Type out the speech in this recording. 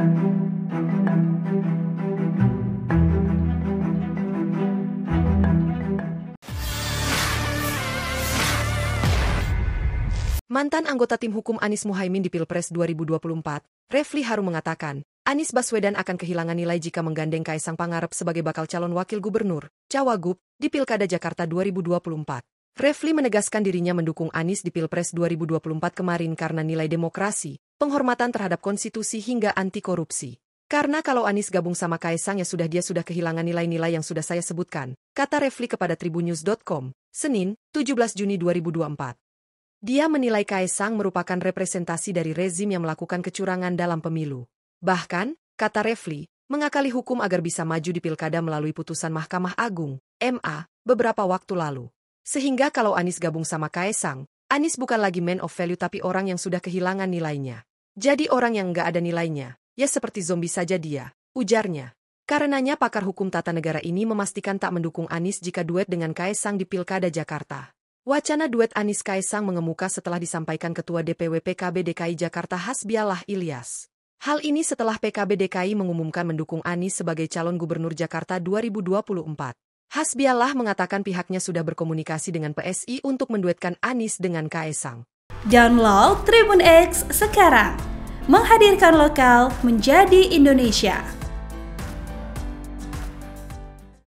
Mantan anggota tim hukum Anies Muhaimin di Pilpres 2024, Refli Harum mengatakan, Anies Baswedan akan kehilangan nilai jika menggandeng Kaisang Pangarep sebagai bakal calon wakil gubernur, Cawagup, di Pilkada Jakarta 2024. Refli menegaskan dirinya mendukung Anies di Pilpres 2024 kemarin karena nilai demokrasi, penghormatan terhadap konstitusi hingga anti korupsi. Karena kalau Anies gabung sama Kaisang ya sudah dia sudah kehilangan nilai-nilai yang sudah saya sebutkan, kata Refli kepada Tribunnews.com, Senin, 17 Juni 2024. Dia menilai Kaisang merupakan representasi dari rezim yang melakukan kecurangan dalam pemilu. Bahkan, kata Refli, mengakali hukum agar bisa maju di pilkada melalui putusan Mahkamah Agung, MA, beberapa waktu lalu. Sehingga kalau Anis gabung sama Kaesang, Anis bukan lagi man of value tapi orang yang sudah kehilangan nilainya. Jadi orang yang nggak ada nilainya, ya seperti zombie saja dia, ujarnya. Karenanya pakar hukum tata negara ini memastikan tak mendukung Anis jika duet dengan Kaesang di Pilkada Jakarta. Wacana duet Anis Kaesang mengemuka setelah disampaikan Ketua DPW PKB DKI Jakarta Hasbiallah Ilyas. Hal ini setelah PKB DKI mengumumkan mendukung Anis sebagai calon gubernur Jakarta 2024. Hasbiallah mengatakan pihaknya sudah berkomunikasi dengan PSI untuk menduetkan Anies dengan Kaesang. Download Tribun X sekarang, menghadirkan lokal menjadi Indonesia.